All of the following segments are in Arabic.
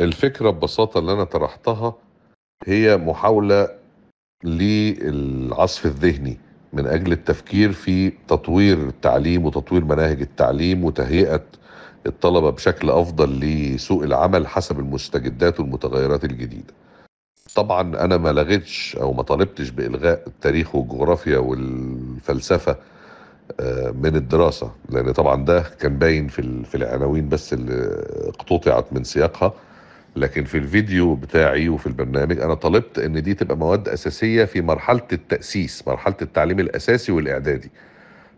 الفكرة ببساطة اللي أنا طرحتها هي محاولة للعصف الذهني من أجل التفكير في تطوير التعليم وتطوير مناهج التعليم وتهيئة الطلبة بشكل أفضل لسوق العمل حسب المستجدات والمتغيرات الجديدة طبعا أنا ما لغيتش أو ما طالبتش بإلغاء التاريخ والجغرافيا والفلسفة آه، من الدراسة لأن طبعا ده كان باين في العناوين بس اللي اقتطعت من سياقها لكن في الفيديو بتاعي وفي البرنامج انا طلبت ان دي تبقى مواد اساسيه في مرحله التاسيس مرحله التعليم الاساسي والاعدادي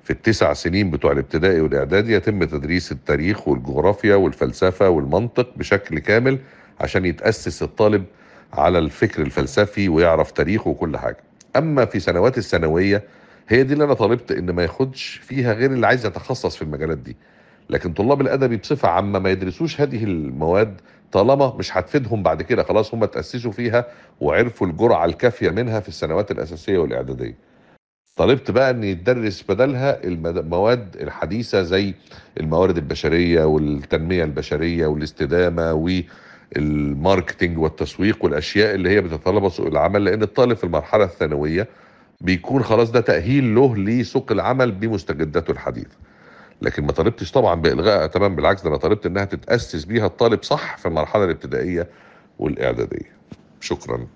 في التسع سنين بتوع الابتدائي والاعدادي يتم تدريس التاريخ والجغرافيا والفلسفه والمنطق بشكل كامل عشان يتاسس الطالب على الفكر الفلسفي ويعرف تاريخه وكل حاجه اما في سنوات الثانويه هي دي اللي انا طالبت ان ما ياخدش فيها غير اللي عايز يتخصص في المجالات دي لكن طلاب الادبي بصفه عامه ما يدرسوش هذه المواد طالما مش هتفيدهم بعد كده خلاص هم تأسسوا فيها وعرفوا الجرعة الكافية منها في السنوات الأساسية والإعدادية طلبت بقى ان يدرس بدلها المواد الحديثه زي الموارد البشريه والتنميه البشريه والاستدامه والماركتينج والتسويق والاشياء اللي هي بتتطلب سوق العمل لان الطالب في المرحله الثانويه بيكون خلاص ده تاهيل له لسوق العمل بمستجداته الحديثه. لكن ما طالبتش طبعا بالغائها تمام بالعكس ده انا طالبت انها تتاسس بيها الطالب صح في المرحله الابتدائيه والاعداديه شكرا